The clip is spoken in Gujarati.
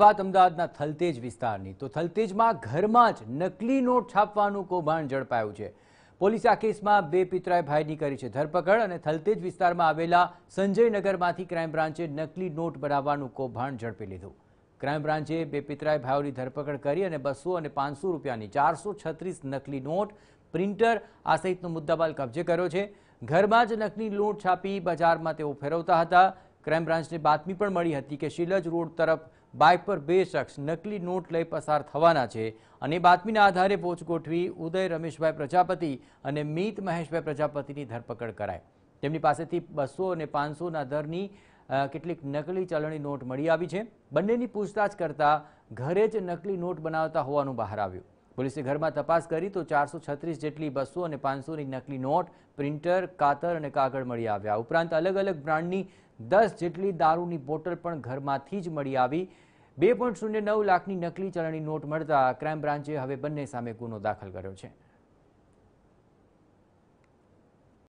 વાત અમદાવાદના થલતેજ વિસ્તારની તો થલતેજમાં ઘરમાં જ નકલી નોટ છાપવાનું કૌભાંડ ઝડપાયું છે પોલીસે આ કેસમાં બે પિતરાય ભાઈની કરી છે ધરપકડ અને થલતેજ વિસ્તારમાં આવેલા સંજયનગરમાંથી ક્રાઇમ બ્રાન્ચે નકલી નોટ બનાવવાનું કૌભાંડ ઝડપી લીધું ક્રાઇમ બ્રાન્ચે બે પિતરાય ભાઈઓની ધરપકડ કરી અને બસો અને પાંચસો રૂપિયાની ચારસો છત્રીસ નકલી નોટ પ્રિન્ટર આ સહિતનો મુદ્દામાલ કબજે કર્યો છે ઘરમાં જ નકલી નોટ છાપી બજારમાં તેઓ ફેરવતા હતા ક્રાઇમ બ્રાન્ચને બાતમી પણ મળી હતી કે શિલજ રોડ તરફ બાઇક પર બે શખ્સ નકલી નોટ લઈ પસાર થવાના છે અને બાતમીના આધારે પોચ ગોઠવી ઉદય રમેશભાઈ પ્રજાપતિ અને મિત મહેશભાઈ પ્રજાપતિની ધરપકડ કરાઈ તેમની પાસેથી બસો અને પાંચસોના દરની કેટલીક નકલી ચલણી નોટ મળી આવી છે બંનેની પૂછતાછ કરતા ઘરે જ નકલી નોટ બનાવતા હોવાનું બહાર આવ્યું પોલીસે ઘરમાં તપાસ કરી તો ચારસો છત્રીસ જેટલી બસો અને પાંચસોની નકલી નોટ પ્રિન્ટર કાતર અને કાગળ મળી આવ્યા ઉપરાંત અલગ અલગ બ્રાન્ડની દસ જેટલી દારૂની બોટલ પણ ઘરમાંથી જ મળી આવી બે પોઈન્ટ શૂન્ય નવ લાખની નકલી ચલણી નોટ મળતા ક્રાઇમ બ્રાન્ચે હવે બંને સામે ગુનો દાખલ કર્યો છે